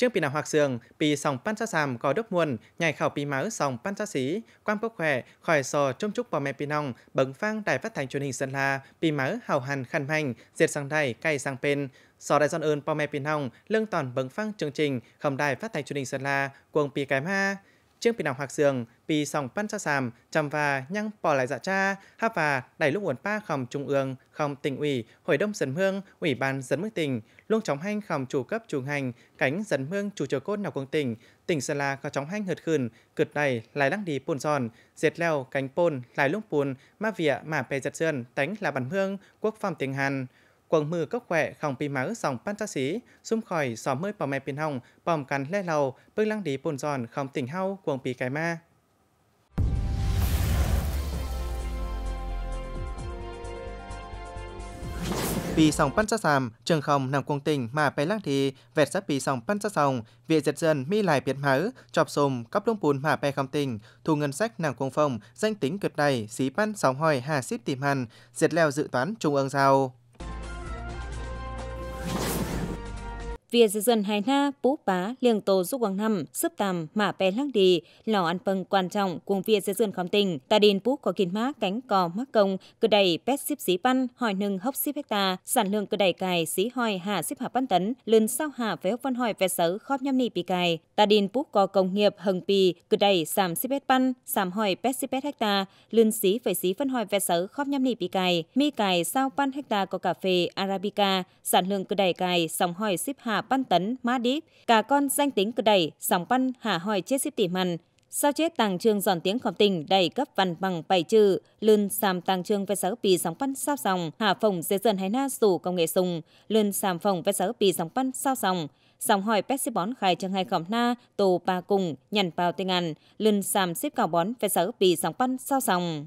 Trước bị nào hoặc sường, bị sòng pan sát sàm có đốc muôn, nhảy khảo bị máu sòng pan sát xí, quang quốc khỏe, khỏi sò trông trúc bò mẹ bị nòng, bấn phang đài phát thanh truyền hình Sơn La, bị máu hào hàn khăn hành, diệt sang đài, cay sang bên. sò đại dân ơn bò mẹ bị nòng, lương toàn bấn phang chương trình, không đài phát thanh truyền hình Sơn La, cuồng bị kém ha chiếc bị nòng hoặc sường bị sòng pan sa sàm chầm và nhăng bỏ lại dạ cha hấp và đẩy lúc uốn pa khòng trung ương khòng tỉnh ủy hội đông dân hương ủy ban dân mức tỉnh luôn chóng hành khòng chủ cấp chủ hành cánh dân hương chủ chờ cốt nào quân tỉnh tỉnh sơn la có chóng hành hợt khườn cượt đầy lại đang đi pôn giòn diệt leo cánh pôn lại lúc pôn ma vịa mà pè giật sơn tánh là bản hương quốc phòng tiếng hàn quần mưa cốc khỏe không bị máu dòng pantasi, xung khỏi xóm mươi bòm mẹ pin hồng, bòm cắn lê lầu, bước lăng đi bồn giòn không tỉnh hao quần bị cái ma. Vì sòng bắn ra sàm, trường không nằm quân tình mà bé lăng thì vẹt sát bị sòng bắn ra sòng, vị dệt dần mi lại biệt máu, chọp sùm, cắp lông bùn mà bé không tình, thu ngân sách nằm quân phòng, danh tính cực đầy, xí bắn sóng hỏi hà xíp tìm hàn, diệt leo dự toán trung ương giao. Vìa dân dân hài na, bú bá, liêng tổ giúp quang năm, sấp tàm, mả bè lăng đi, lò ăn phân quan trọng cuồng vìa dân dân khóm tình. Ta đền bú có kiến má cánh cò mắc công, cứ đầy pet xíp xí pan, hỏi nâng hốc xíp hecta, sản lượng cứ đầy cài xí hỏi hạ xíp hạ pan tấn, lươn sao hạ vé văn hỏi vé sớ khóp nhâm ni bị cài. Ta đền bú có công nghiệp hằng pì, cứ đầy sàm xíp hết pan, sàm hỏi pet xíp hết hecta, lươn xí phải xí phân hỏi vé sớ khóp nhâm ni bị cài. Mi cài sao pan hecta có cà phê Arabica, sản lượng cứ đầy cài, sòng hỏi xíp hạ hạ tấn ma đíp, cả con danh tính cơ đầy sóng ban hạ hỏi chết xếp tỉ mằn. Sao chết tàng trường giòn tiếng khổng tình đầy cấp văn bằng bảy trừ, lươn xàm tàng trường với sáu bì sóng bắn sao dòng, hạ phòng dễ dần hay na rủ công nghệ sùng, lươn xàm phòng với sáu bì sóng bắn sao dòng, sòng hỏi pet xếp bón khai trường hai khổng na tù ba cùng nhằn vào tên ngàn lươn xàm xếp cào bón với sáu bì sóng bắn sao dòng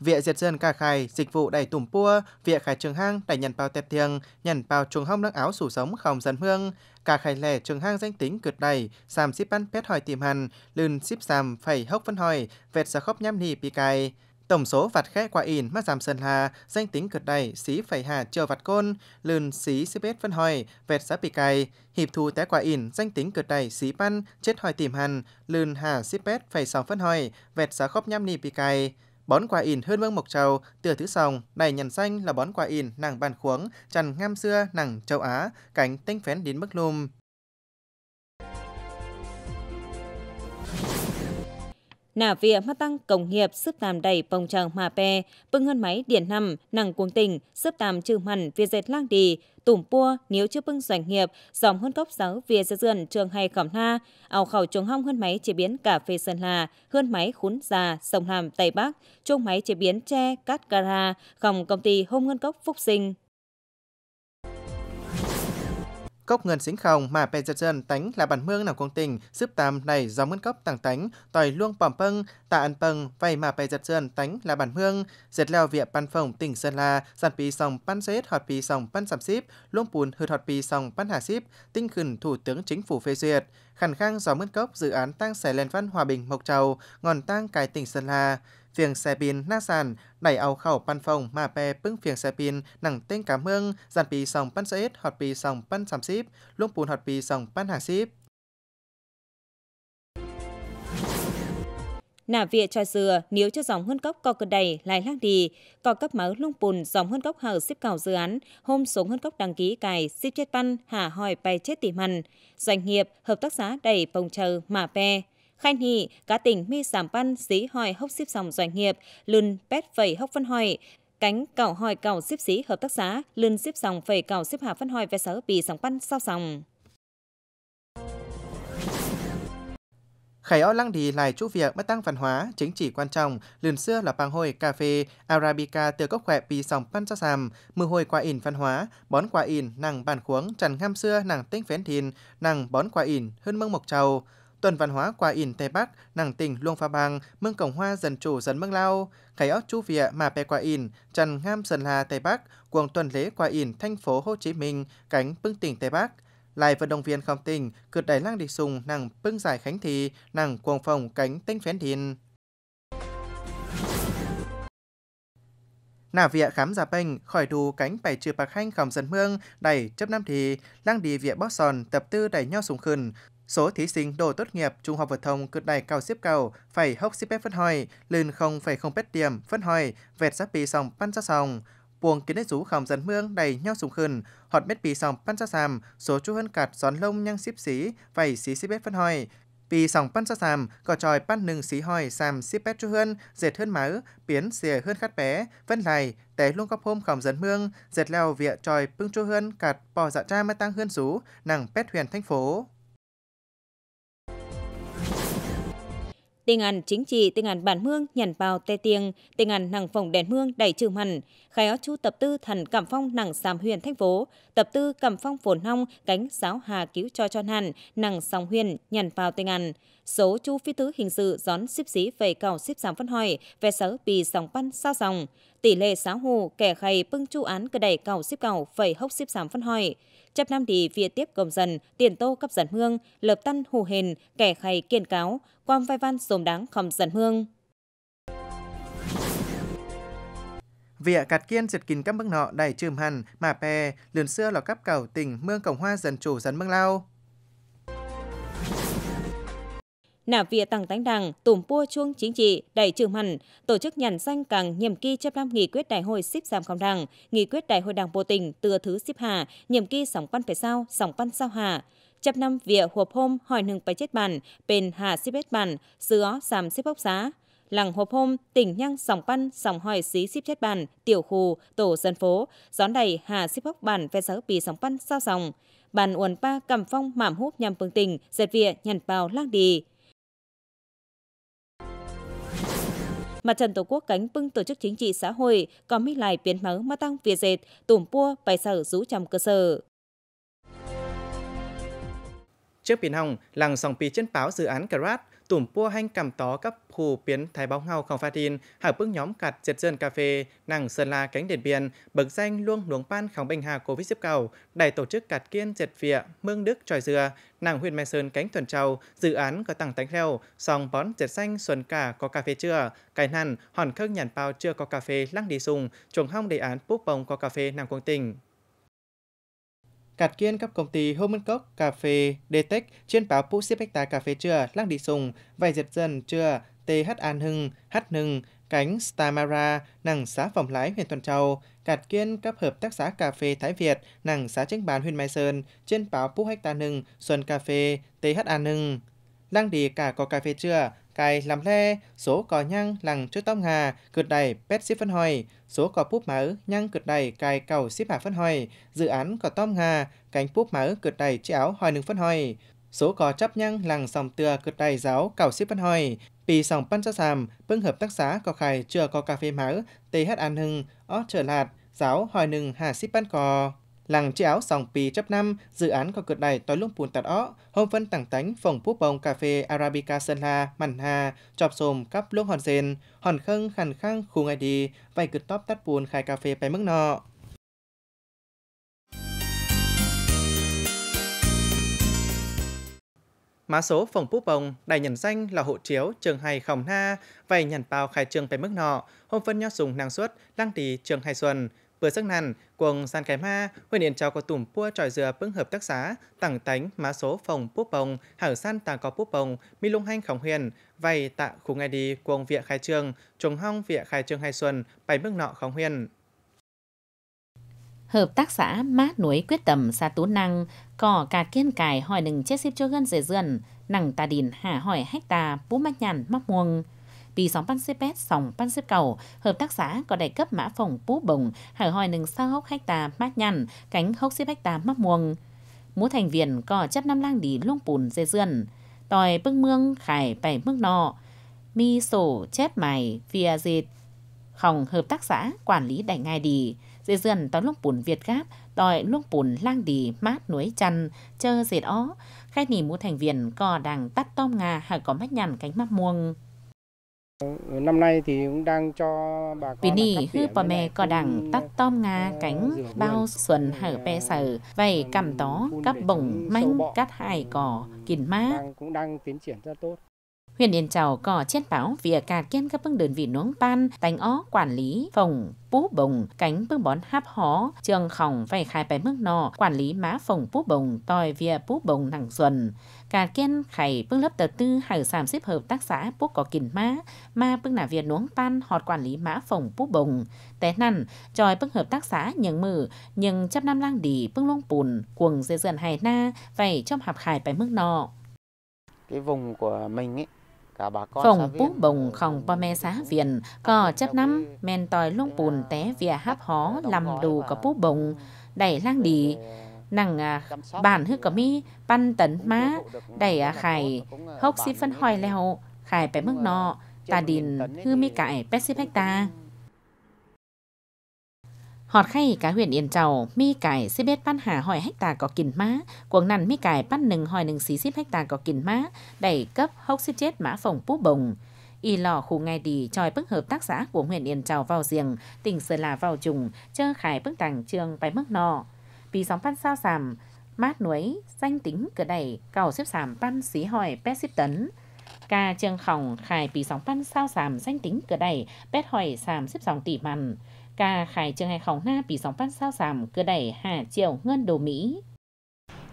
việc diệt dân cả khai dịch vụ đẩy tùm pua, việc khải trường hang đẩy nhận bao tẹt thiêng, nhận bao trùng hông nước áo sủ sống không dân hương, cả khai lẻ trường hang danh tính cượt đầy sàm xíp ăn pet hỏi tìm hàn lươn xíp sàm phẩy hốc phân hỏi, vẹt ra khóc nhắm nì pì cài. Tổng số vặt khẽ quả in mắt giảm sơn hà, danh tính cượt đầy xí phẩy hà chờ vặt côn, lươn xí xíp bết phân hỏi, vẹt giá bị cài, hiệp thu té quả in, danh tính cượt đầy xí pan, chết hỏi tìm hàn, lươn hà xíp bết phẩy sóng phân hỏi, vẹt giá khóc nhăm nì pi cài. Bón quả in hơn vương mộc trầu, tựa thứ sòng, này nhằn xanh là bón quả in nàng bàn khuống, trần ngam xưa nàng châu Á, cánh tinh phén đến mức lùm. nà vịa mắt tăng công nghiệp sức tàm đầy bồng tràng mà pe bưng hơn máy điện năm nằng cuồng tình sức tàm trừ hẳn việt dệt lang đi tủm pua nếu chưa bưng doanh nghiệp dòng hơn góc giáo vía dư dườn trường hay khẩm na ảo khẩu trống hong hơn máy chế biến cà phê sơn hà hơn máy khún già sông hàm tây bắc chuông máy chế biến tre cát gara phòng công ty hôm ngân cốc phúc sinh Cốc ngân xính không mà bè giật dân tánh là bản mương nằm công tình, sướp tam này gió mướn cốc tàng tánh, tòi luông bòm pâng, tạ ăn pâng, vậy mà bè giật dân tánh là bản mương, dệt leo vịa ban phòng tỉnh Sơn La, giàn pì sòng pan xếp hoặc pì sòng pan sàm xíp, luông bùn hư hoặc pì sòng pan hà xíp, tinh khẩn thủ tướng chính phủ phê duyệt. Khẳng khang gió mướn cốc dự án tăng xẻ lên văn hòa bình mộc châu, ngọn tăng cài tỉnh Sơn La xe xe na sàn ao pan pan pan pan mà pe pưng เวียงแซบินหน้าสันไหนเอาเข่าปันฟงมาแปรปึ้งเวียงแซบินหนังเต้งกาเมืองจันปีสองปันเซตฮอดปีสองปันสามสิบลุงปูนฮอดปีสองปันห้าสิบ nả vịa cho dừa nếu cho dòng hơn cốc co cơ đầy lại lắc đi co cấp máu lung bùn dòng hơn cốc hở xếp cào dự án hôm sống hơn cốc đăng ký cài xếp chết pan hạ hỏi bay chết tỉ mần doanh nghiệp hợp tác xã đẩy bồng chờ mà pe khen hỉ cá tỉnh mi giảm ban dí hỏi hốc xếp dòng doanh nghiệp lươn pet phẩy hốc phân hỏi cánh cảo hỏi cảo xếp xí hợp tác xã lươn xếp dòng phẩy cảo xếp hạ phân hỏi về sở bị dòng ban sau dòng Khải o lăng đi lại chú việc mất tăng văn hóa, chính trị quan trọng, lườn xưa là bang hồi cà phê, Arabica từ gốc khỏe bì sòng pan cho sàm, mưa hồi quả in văn hóa, bón quả in, nàng bàn khuống, trần ngâm xưa, nàng tinh phén thìn, nàng bón quả in, hơn mưng mộc trầu tuần văn hóa qua in Tây Bắc, nàng tỉnh Luông Pha Bang, mương cổng hoa dân chủ dân mương lao, khải óc chú vịa mà pe qua in, trần ngam dân là Tây Bắc, cuồng tuần lễ qua in thành phố Hồ Chí Minh, cánh bưng tỉnh Tây Bắc. Lại vận động viên không tình cượt đẩy lang địch sùng nàng bưng giải khánh thị, nàng cuồng phòng cánh tinh phén thìn. nà vịa khám giả bệnh khỏi đù cánh bảy trừ bạc hành khòng dân mương đẩy chấp năm thì lang đi vịa bót sòn tập tư đẩy nhau sùng khừng số thí sinh đổ tốt nghiệp trung học phổ thông cực đại cao xếp cầu phải hốc xếp phép phân hồi lên không phải không pet điểm phân hồi vẹt sát bì sòng pan ra sòng buồng kiến đất rú khòng dần mương đầy nhau sùng khẩn họt mét bì sòng pan ra sàm số chú hơn cạt gión lông nhăng xếp xí phải xí xếp phép phân hồi vì sòng pan sa sàm cỏ tròi pan nừng xí hòi sàm xếp phép chú hơn dệt hơn máu biến xìa hơn khát bé vân lài té luôn góc hôm khòng dần mương dệt leo vịa tròi pưng chú hơn cạt bò dạ cha mới tăng hơn rú nàng pet huyền thành phố tình ảnh chính trị, tình ảnh bản mương nhằn vào tê tiêng, tình ảnh nàng phòng đèn mương đầy trừ mằn, khai áo chu tập tư thần cảm phong nàng sàm huyền thành phố, tập tư cảm phong phồn hong cánh giáo hà cứu cho cho hàn, nàng sòng huyền nhằn vào tình ảnh. Số chu phi tứ hình sự gión xếp xí về cầu xếp giảm phân hỏi, về sở bì sòng pan sao sòng. Tỷ lệ xáo hồ kẻ khay bưng chu án cơ đẩy cầu xếp cầu phẩy hốc xếp giảm phân hỏi chấp nam đi vía tiếp gồm dần tiền tô cấp dần hương lợp tân hù hền kẻ khay kiên cáo quang vai văn dồn đáng khom dần hương. Vịa cạt kiên diệt kín các mức nọ đầy trùm hẳn, mà pè, lườn xưa lò cắp cầu tỉnh mương cổng hoa dần chủ dần mương lao. nả vịa tăng tánh đằng tùm pua chuông chính trị, đẩy trường hẳn, tổ chức nhằn danh càng nhiệm kỳ chấp năm nghị quyết đại hội xếp giảm không đảng, nghị quyết đại hội đảng bộ tỉnh từ thứ xếp hà, nhiệm kỳ sóng văn phải sao, sóng văn sao hà. Chấp năm vỉa hộp hôm hỏi nâng bài chết bàn bền hà xếp hết bàn giữa xàm xếp bốc giá. Làng hộp hôm, tỉnh nhăng sòng băn, sòng hỏi xí xếp chết bàn tiểu khu, tổ dân phố, gión đầy hà xếp bốc bản ve giáo bì sòng băn sao sòng. bàn uồn pa cầm phong mảm hút nhằm phương tình, dệt vỉa nhằn bào lang đi. Mặt trận Tổ quốc cánh bưng tổ chức chính trị xã hội có mi lại biến máu mà tăng vỉa dệt, tùm pua, bài sở rú trong cơ sở. Trước biển hồng, làng dòng pi trên báo dự án Karat, tủm pua hành cầm tó cấp phù biến thái bóng hào không phát tin, hạ bước nhóm cặt diệt dân cà phê, nàng Sơn La cánh điện biển bậc danh luông luống pan khóng bệnh hà covid xếp cầu, đại tổ chức cặt kiên diệt vịa, mương đức tròi dừa, nàng huyền mai sơn cánh thuần trầu, dự án có tặng tánh leo, song bón diệt xanh xuân cả có cà phê chưa, cái năn, hòn khớc nhàn bao chưa có cà phê lăng đi sùng, chuồng hong đề án búp bông có cà phê nàng quân tỉnh. Cạt kiên cấp công ty Homencock Cà phê Detec trên báo phú Pusip Hecta Cà phê chưa, Lăng Đi Sùng, Vài Diệt Dần chưa, TH An Hưng, H Nưng, Cánh Stamara, nàng xã Phòng Lái, huyện Tuần Châu, Cạt kiên cấp hợp tác xã cà phê Thái Việt, nàng xã Tránh Bán, huyện Mai Sơn, trên báo Pú Hecta Nưng, Xuân Cà phê, TH An Hưng. Lăng Đi cả có cà phê chưa, cài làm le, số cò nhăng lằng trước tóc hà, cượt đầy pet xếp phân hồi, số cò púp mở nhăng cượt đầy cài cầu xếp hạ phân hồi, dự án cò tôm hà, cánh púp mở cượt đầy chiếc áo hồi nừng phân hồi. Số cò chấp nhăng lằng sòng từa cượt đầy giáo cầu xếp phân hồi, pì sòng pan cho sàm, bưng hợp tác xã cò khải chưa có cà phê mở th an hưng, ó trở lạt, giáo hồi nừng hà xếp pan cò làng chi áo sòng pi chấp năm, dự án có cượt này tối lúc buồn tạt ó, hôm phân tặng tánh phòng phúc bông cà phê Arabica Sơn La, Màn Hà, chọp xồm cắp lúc hòn dền, hòn khâng khăn khăng khu ngay đi, vài cượt tóc tắt buồn khai cà phê bay mức nọ. Má số phòng phúc bông đại nhận danh là hộ chiếu trường hay khổng na, vay nhận bao khai trường phải mức nọ, hôm phân nho sùng năng suất, lăng tì trường hay xuân, vừa sức nàn, quần san kém ma huyện điện cháu có tùm pua tròi dừa bưng hợp tác xã tẳng tánh, má số phòng púp bồng, hảo san tàng có púp bồng, mi lung hanh khổng huyền, vầy tạ khu ngay đi quần viện khai trương, trùng hong viện khai trương hai xuân, bảy bước nọ khổng huyền. Hợp tác xã má núi quyết tầm xa tú năng, cỏ cà kiên cài hỏi đừng chết xếp cho gân dễ dườn, nằng ta đìn hạ hỏi hách tà, bú mắt nhàn móc muông vì sóng bắn xếp bét sóng bắn xếp cầu, hợp tác xã có đại cấp mã phòng bú bồng, hải hỏi nừng sao hốc hách tà mát nhăn, cánh hốc xếp hách tà mắc muông. Mú thành viên có chấp năm lang đi lung bùn dê dươn, tòi bưng mương khải bảy mương nọ, mi sổ chép mày phía dịt. Khòng hợp tác xã quản lý đại ngai đi, dê dươn tòi lung bùn Việt Gáp, tòi lung bùn lang đi mát núi chăn, chơ dệt ó, khai nỉ mũ thành viên có đang tắt tom ngà hay có mách nhằn cánh mắt muông. Năm nay thì cũng đang cho bà con Vì nì hư bà mẹ có đẳng tắt tom nga ờ, cánh bao xuân hở pe sở Vậy cảm tó cắp bổng manh cắt hài cỏ kín má Cũng đang tiến triển rất tốt Huyện Yên Chầu có chết báo việc cả kiên các phương đơn vị nướng pan tánh ó quản lý, phòng, bú bồng, cánh phương bón háp hó, trường khỏng vay khai bài mức nọ, quản lý má phòng bú bồng, tòi via bú bồng nặng xuân cả kiên khải bưng lớp tờ tư hải sàm xếp hợp tác xã bố có kìn má mà bưng nà việt nuống pan họt quản lý mã phòng bố bồng té nằn tròi bưng hợp tác xã nhường mử nhường trăm năm lang đi bưng luông bùn cuồng dễ dần hài na vậy trong hạp khải bài mức nọ cái vùng của mình ấy Phòng bú bồng không ba mẹ xá viện, có chấp năm, men tòi lung bùn té vỉa hấp hó, làm đủ có bú bồng, đẩy lang đi nàng bản hư có mi pan tấn má đầy à, khải à, hốc xí phân hỏi leo khải bé mức nọ à, ta đìn hư mi cải pet xí ta Họt khay cá huyện Yên Trầu, mi cải xí bết bán hà hỏi hách tà có kìn má, cuồng nằn mi cải bán nừng hỏi nừng xí xíp hách tà có kìn má, đẩy cấp hốc xí chết mã phồng pú bồng. Y lò khu ngay đi tròi bức hợp tác xã của huyện Yên Trầu vào giềng, tỉnh Sơn La vào trùng, chơ khải bức tàng trường bài mức nọ. Vì sóng pan sao sàm, mát núi, danh tính cửa đẩy, cầu xếp sàm pan xí hỏi pet xếp tấn. Ca trường khỏng khải vì sóng pan sao sàm danh tính cửa đẩy, pet hỏi sàm xếp sòng tỉ mằn. Ca khải trường hải khỏng na vì sóng pan sao sàm cửa đẩy hạ triệu ngân đồ Mỹ.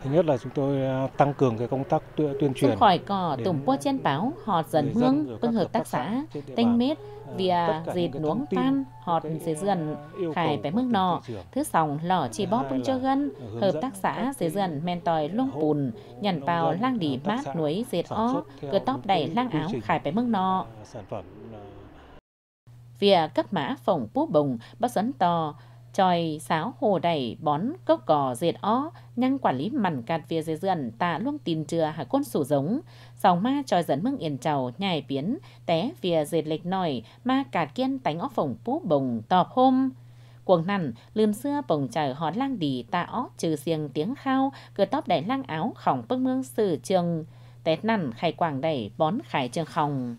Thứ nhất là chúng tôi à, tăng cường cái công tác tuyên truyền. Không khỏi cỏ tổng bố trên báo, họt dần hương, bưng hợp tác xã, tênh mết, à, via dệt nuống pan, họt dưới dần, khải bé mức nọ, thứ sòng lỏ chi bóp bưng cho gân, à, hợp tác xã dưới dần men tòi lông bùn, nhằn vào lang đỉ mát núi dệt ó, cơ tóc đầy lang áo khải bé mức nọ. Via cấp mã phòng bố bồng, bác sấn to, tròi sáo hồ đẩy bón cốc cỏ diệt ó, nhăng quản lý mặn cạt phía dưới dườn tạ luôn tin trưa hạ côn sủ giống. Sòng ma tròi dẫn mưng yên trầu nhài biến, té phía dệt lệch nổi, ma cạt kiên tánh ó phổng pú bồng tọp hôm. Cuồng nằn, lươn xưa bồng trời hón lang đì tạ ó trừ xiềng tiếng khao, cửa tóc đẩy lang áo khỏng bức mương sử trường. Tết nằn khai quảng đẩy bón khải trường khòng.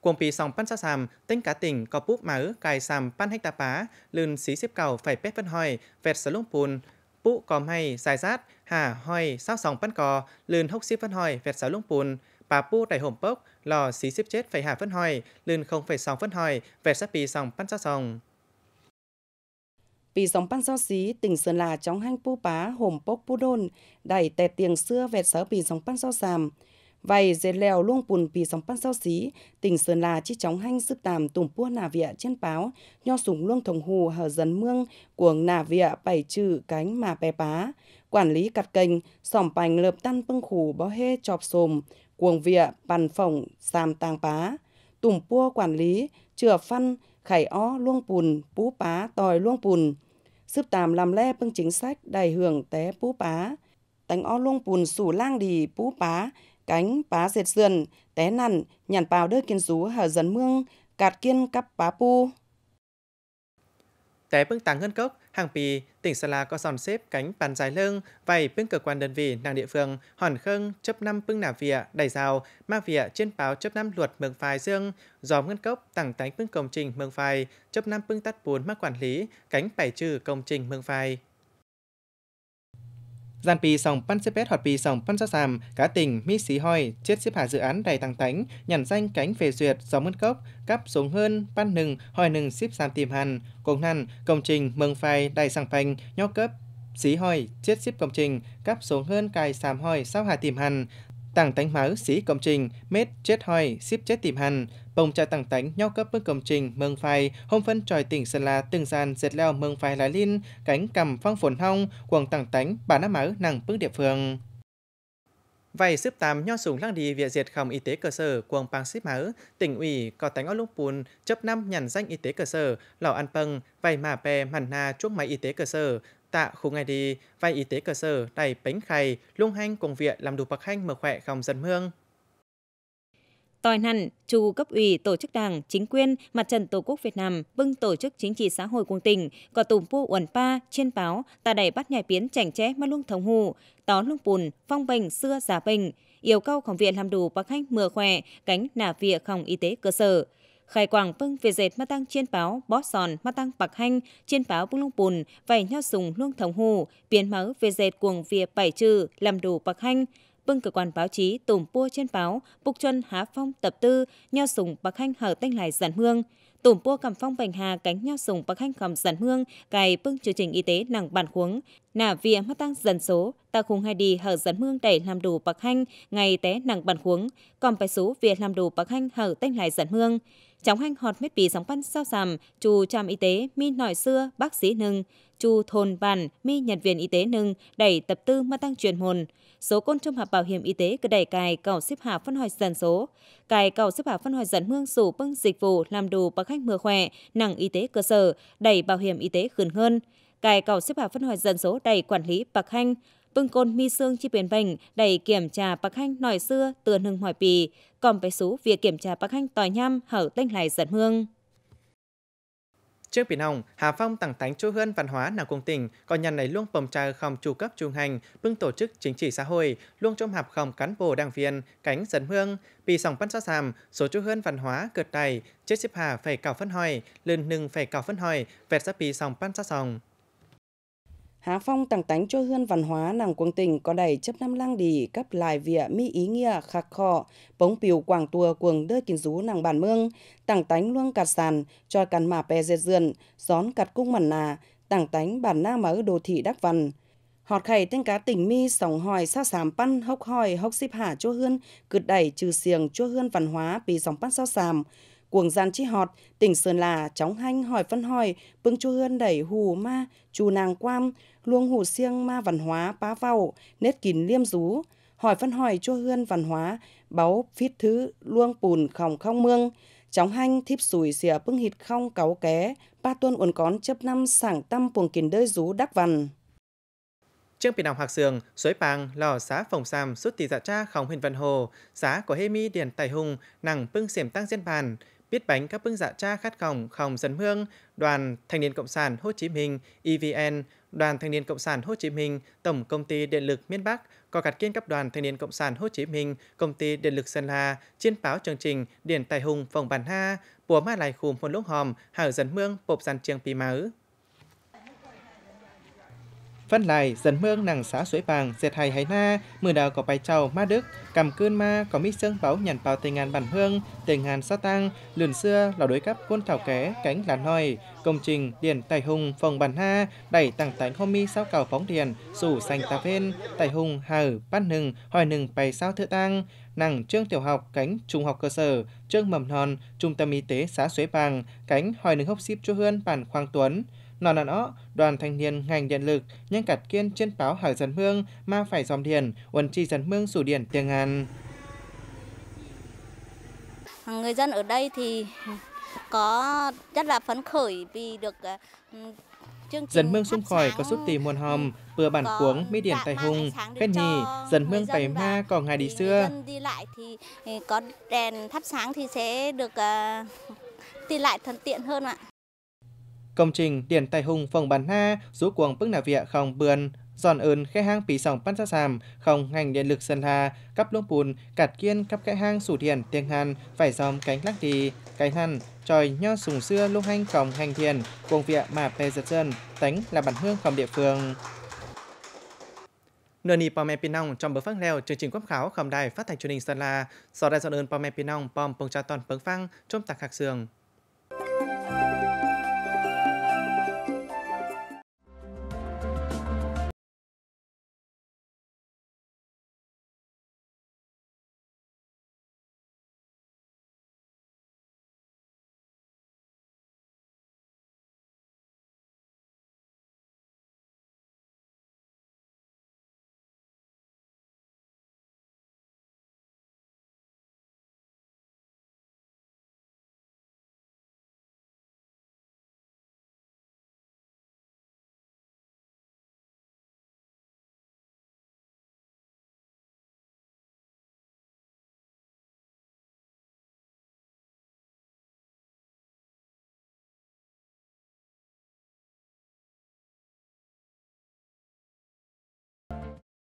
Cuồng pì sòng pan sát sàm, tính cá tỉnh có búp máu cài sàm pan hecta pá, lươn xí xếp cầu phải pét vân hoi, vẹt sở lũng pùn, bú có may dài rát, hà hoi sao sòng pan cò, lươn hốc xếp vân hoi, vẹt sở lũng pùn, bà pu đẩy hổm bốc, lò xí xếp chết phải hạ vân hoi, lươn không phải sòng vân hoi, vẹt sát pì sòng pan sát sòng. Pì sòng pan sao xí, tỉnh Sơn La trong hang pu pá, hổm bốc pu đôn, đẩy tẹt tiền xưa vẹt sở pì sòng pan sao sàm, Vậy dệt lèo luông bùn vì sóng pan sao xí, tỉnh Sơn La chi chóng hanh sức tàm tùng pua nà vịa trên báo, nho súng luông thồng hù hở dần mương cuồng nà vịa bảy trừ cánh mà bè bá. Quản lý cặt kênh, sỏm pành lợp tan pưng khủ bó hê chọp xồm, cuồng vịa, bàn phỏng, sam tàng bá. tùng pua quản lý, chừa phân, khải ó luông bùn, pú pá tòi luông bùn. Sức tàm làm le pưng chính sách đầy hưởng té pú pá. Tánh ó luông bùn sủ lang đi pú pá, cánh pá dệt sườn, té nằn, nhàn bào đơ kiên rú hở dấn mương, cạt kiên cắp pá pu. Té bưng tàng ngân cốc, hàng pì, tỉnh sơn La có dòng xếp cánh bàn dài lưng, vầy bưng cơ quan đơn vị nàng địa phương, hòn khâng, chấp năm bưng nả vỉa đầy rào, ma vỉa trên báo chấp năm luật mường phai dương, gió ngân cốc tặng tánh bưng công trình mường phai, chấp năm bưng tắt bốn mắc quản lý, cánh bảy trừ công trình mường phai. Gian pi sòng pan sepet hoặc pi sòng pan sát sàm, cá tình, mi xí hoi, chết xếp hạ dự án đầy tăng tánh, nhằn danh cánh phê duyệt, gió mơn cốc, cắp xuống hơn, pan nừng, hoi nừng xếp sàm tìm hàn, cùng hàn, công trình, mừng phai, đầy sàng phanh, nhó cấp, xí hoi, chết xếp công trình, cắp xuống hơn cài sàm hoi, sao hạ tìm hàn, tàng tánh máu xí công trình, mết chết hoi, xếp chết tìm hàn, bông trà tăng tánh nhau cấp bước công trình mương phai hôm phân tròi tỉnh Sơn La từng gian dệt leo mương phai lá lin cánh cầm phong phồn hong quần tăng tánh bà nắm máu nặng bước địa phương Vậy xếp tám nho súng lăng đi viện diệt khổng y tế cơ sở quần pang xếp mở tỉnh ủy, có tánh ở lúc bùn, chấp năm nhằn danh y tế cơ sở, lò ăn pâng, vầy mà pè mặn na chuốc máy y tế cơ sở, tạ khu ngay đi, vay y tế cơ sở, đầy bánh khay, lung hanh cùng viện làm đủ bậc hanh mở khỏe không dân hương. Tòi hẳn chủ cấp ủy tổ chức đảng, chính quyền, mặt trận Tổ quốc Việt Nam, bưng tổ chức chính trị xã hội quân tỉnh, có tùm phu uẩn pa, trên báo, ta đẩy bắt nhảy biến chảnh chẽ mà lung thống hù, tó lung bùn, phong bệnh, xưa giả bệnh, yêu cầu viện làm đủ bác khách mưa khỏe, cánh nả vỉa phòng y tế cơ sở khai quảng pưng về dệt ma tăng trên báo bó sòn ma tăng bạc hanh trên báo bung lung bùn vảy nho sùng luông thống hù biến máu về dệt cuồng vỉa bảy trừ làm đủ bạc hanh bưng cơ quan báo chí tùm pua trên báo, bục chuân há phong tập tư, nho sùng bạc khanh hở tanh lại giản hương. Tùm pua cầm phong bành hà cánh nho sùng bạc khanh cầm giản hương, cài bưng chương trình y tế nặng bản khuống. Nả vía mắt tăng dần số, ta khung hai đi hở giản hương đẩy làm đủ bạc khanh, ngày té nặng bản khuống. Còn bài số việc làm đủ bạc khanh hở tanh lại giản hương. Chóng hanh họt mết bì sóng văn sao sàm, chù tràm y tế, mi nòi xưa, bác sĩ nưng chu thôn bản mi nhân viên y tế nâng đẩy tập tư mà tăng truyền hồn số côn trùng hợp bảo hiểm y tế cứ đẩy cài cầu xếp hạ phân hoại dần số cài cầu xếp hạ phân hoại dần mương sủ bưng dịch vụ làm đủ bằng khách mưa khỏe nặng y tế cơ sở đẩy bảo hiểm y tế khẩn hơn cài cầu xếp hạ phân hoại dần số đẩy quản lý bạc hanh bưng côn mi xương chi biển bệnh đẩy kiểm tra bạc hanh nòi xưa tường hưng hỏi pì còn về số việc kiểm tra bạc hanh tòi nhăm hở tinh lại dần hương Trước biển Hồng, Hà Phong tặng thánh chú hươn văn hóa nào cùng tỉnh, còn nhân này luôn phòng trà không chủ cấp trung hành, bưng tổ chức chính trị xã hội, luôn trong hạp không cán bộ đảng viên, cánh dân hương. Vì sòng bắn xa xàm, số chú hươn văn hóa cượt tài chết xếp hà phải cào phân hỏi, lên nưng phải cào phân hỏi, vẹt ra bì sòng bắn xa sòng. Há phong tàng tánh cho hương văn hóa nàng quân tỉnh có đầy chấp năm lang đỉ cấp lại vỉa mi ý nghĩa khạc khọ, bóng piều quảng tùa cuồng đơ kín rú nàng bản mương, tàng tánh luông cạt sàn, cho cắn mà pè dệt dườn, gión cặt cung mẩn nà, tàng tánh bản na ở đồ thị đắc văn. Họt khẩy tên cá tỉnh mi sóng hỏi xa sàm păn hốc hỏi hốc xếp hả cho hương cượt đẩy trừ xiềng cho hương văn hóa vì sóng păn sao sàm cuồng gian chi họt, tỉnh Sơn là chóng hanh hỏi phân hỏi, bưng chu hươn đẩy hù ma, chu nàng quam, luông hù siêng ma văn hóa bá vào, nết kín liêm rú, hỏi phân hỏi chu hươn văn hóa, báu phít thứ, luông pùn khòng không mương, chóng hanh thíp sủi xìa bưng hịt không cáo ké, ba tuân uốn cón chấp năm sảng tâm puồng kín đơi rú đắc văn. Trương Bình Đồng Hạc sườn, Suối Pàng, Lò Xá Phòng xàm, Sút Tì Dạ Cha, Khóng Huyền Văn Hồ, Xá của Hê Mi Điền Tài Hùng, Nàng bưng Xỉm Tăng Diễn Bàn, biết bánh các bưng dạ cha khát khỏng khòng dân hương, Đoàn Thanh niên Cộng sản Hồ Chí Minh EVN, Đoàn Thanh niên Cộng sản Hồ Chí Minh, Tổng Công ty Điện lực miền Bắc, có gặt kiên cấp Đoàn Thanh niên Cộng sản Hồ Chí Minh, Công ty Điện lực Sơn La, trên báo chương trình Điển Tài Hùng Phòng Bản Ha, Bùa Ma lai Khùm Hồn Lũng Hòm, Hảo Dân Mương, Bộp Giàn Chiêng Pì Máu phân lại dân mương nàng xã suối vàng dệt hài hay na, mưa đào có bài trầu ma đức, cầm cơn ma có mít sơn báu nhàn vào tình ngàn bản hương, tình ngàn sa tăng, lườn xưa là đối cấp quân thảo ké cánh làn nòi, công trình điện tài hùng phòng bản ha, đẩy tặng tánh hôm mi sao cầu phóng điển, sủ xanh tà ven tài hùng hà ở bát nừng, hỏi nừng bài sao thưa tăng, nàng trương tiểu học cánh trung học cơ sở trương mầm non trung tâm y tế xã suối vàng cánh hỏi nừng hốc xíp chu hương bản khoang tuấn nó nọ nó, đoàn thanh niên ngành điện lực, nhân cặt kiên trên báo hải dân mương mà phải dòm điện, uẩn chi dân mương sủ điện tiếng Hàn. Người dân ở đây thì có rất là phấn khởi vì được dần mương xung khỏi có suốt tỷ muôn hòm bừa bản cuống mỹ điển tài hùng cái nhì dần mương tài ma còn ngày đi xưa đi lại thì có đèn thắp sáng thì sẽ được ờ, đi lại thuận tiện hơn ạ công trình điện tại hùng phòng bản na rú cuồng bức nà vịa không bươn giòn ơn khe hang pì sòng pan ra sàm không ngành điện lực sơn la cắp lũng bùn cạt kiên cắp khe hang sủ điện tiền hàn phải dòm cánh lắc đi cánh hàn tròi nho sùng xưa lung hanh còng hành thiền cuồng vịa mà pê giật dân tánh là bản hương không địa phương Nơi ni pom pinong trong bữa phăng leo chương trình quốc khảo khẩm đài phát thanh truyền hình Sơn La, do đại dọn ơn pom pinong pom pong cha toàn bướng phăng trong tạc hạc sường